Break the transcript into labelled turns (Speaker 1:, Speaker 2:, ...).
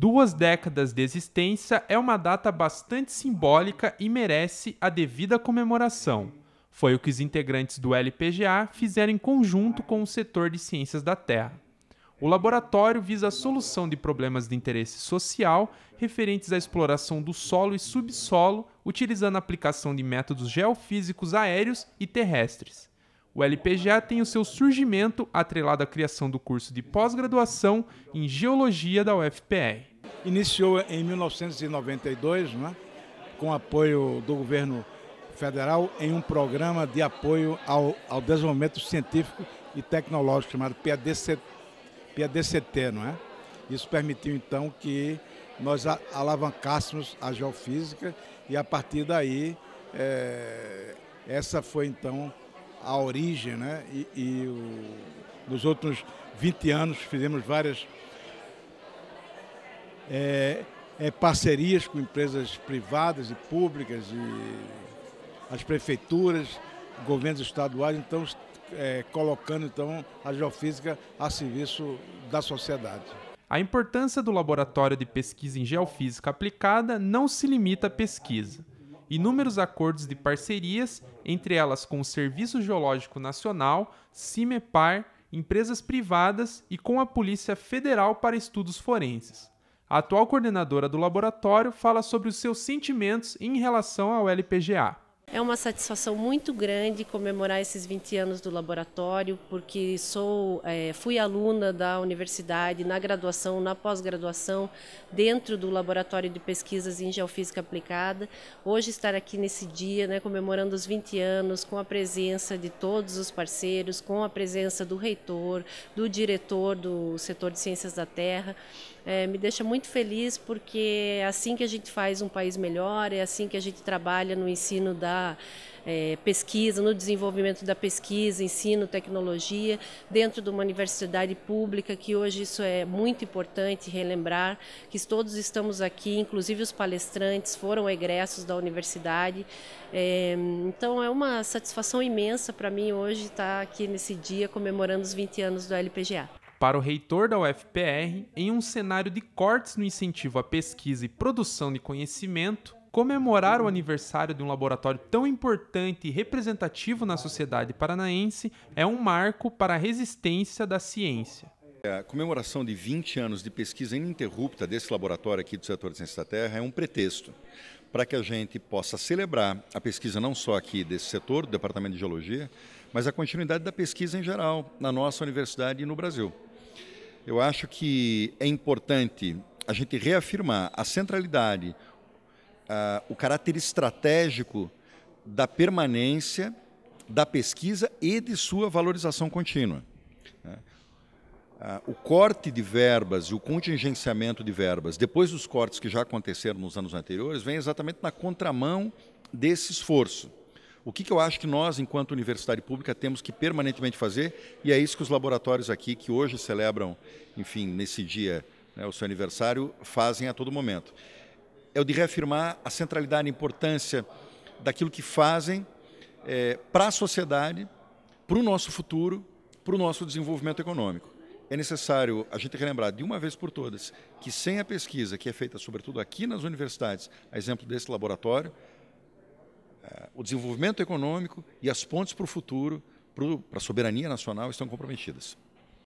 Speaker 1: Duas décadas de existência é uma data bastante simbólica e merece a devida comemoração. Foi o que os integrantes do LPGA fizeram em conjunto com o setor de ciências da Terra. O laboratório visa a solução de problemas de interesse social referentes à exploração do solo e subsolo, utilizando a aplicação de métodos geofísicos aéreos e terrestres. O LPGA tem o seu surgimento atrelado à criação do curso de pós-graduação em Geologia da UFPR. Iniciou em 1992, né, com apoio do governo
Speaker 2: federal, em um programa de apoio ao, ao desenvolvimento científico e tecnológico chamado PADC, PADCT, não é? Isso permitiu então que nós alavancássemos a geofísica e a partir daí é, essa foi então a origem, né? E, e o, nos outros 20 anos fizemos várias é, é, parcerias com empresas privadas e públicas, e as prefeituras, governos estaduais, então é, colocando então a geofísica a serviço da sociedade.
Speaker 1: A importância do laboratório de pesquisa em geofísica aplicada não se limita à pesquisa. Inúmeros acordos de parcerias, entre elas com o Serviço Geológico Nacional, CIMEPAR, empresas privadas e com a Polícia Federal para estudos forenses. A atual coordenadora do laboratório fala sobre os seus sentimentos em relação ao LPGA.
Speaker 3: É uma satisfação muito grande comemorar esses 20 anos do laboratório, porque sou, é, fui aluna da universidade na graduação, na pós-graduação, dentro do laboratório de pesquisas em geofísica aplicada. Hoje estar aqui nesse dia, né, comemorando os 20 anos, com a presença de todos os parceiros, com a presença do reitor, do diretor do setor de ciências da terra, é, me deixa muito feliz porque é assim que a gente faz um país melhor, é assim que a gente trabalha no ensino da é, pesquisa, no desenvolvimento da pesquisa, ensino, tecnologia, dentro de uma universidade pública, que hoje isso é muito importante relembrar, que todos estamos aqui, inclusive os palestrantes foram egressos da universidade. É, então é uma satisfação imensa para mim hoje estar aqui nesse dia comemorando os 20 anos do LPGA.
Speaker 1: Para o reitor da UFPR, em um cenário de cortes no incentivo à pesquisa e produção de conhecimento, comemorar o aniversário de um laboratório tão importante e representativo na sociedade paranaense é um marco para a resistência da ciência. A comemoração de 20 anos de pesquisa ininterrupta
Speaker 4: desse laboratório aqui do setor de ciência da Terra é um pretexto para que a gente possa celebrar a pesquisa não só aqui desse setor, do Departamento de Geologia, mas a continuidade da pesquisa em geral na nossa universidade e no Brasil. Eu acho que é importante a gente reafirmar a centralidade, ah, o caráter estratégico da permanência da pesquisa e de sua valorização contínua. Né? Ah, o corte de verbas e o contingenciamento de verbas, depois dos cortes que já aconteceram nos anos anteriores, vem exatamente na contramão desse esforço. O que, que, eu acho que nós, enquanto universidade pública, temos que permanentemente fazer, e é isso que os laboratórios aqui, que hoje celebram, enfim, nesse dia, né, o seu aniversário, fazem a todo momento é o de reafirmar a centralidade e importância daquilo que fazem é, para a sociedade, para o nosso futuro, para o nosso desenvolvimento econômico. É necessário a gente relembrar de uma vez por todas que sem a pesquisa que é feita sobretudo aqui nas universidades, a exemplo desse laboratório, é, o desenvolvimento econômico e as pontes para o futuro, para a soberania nacional estão comprometidas.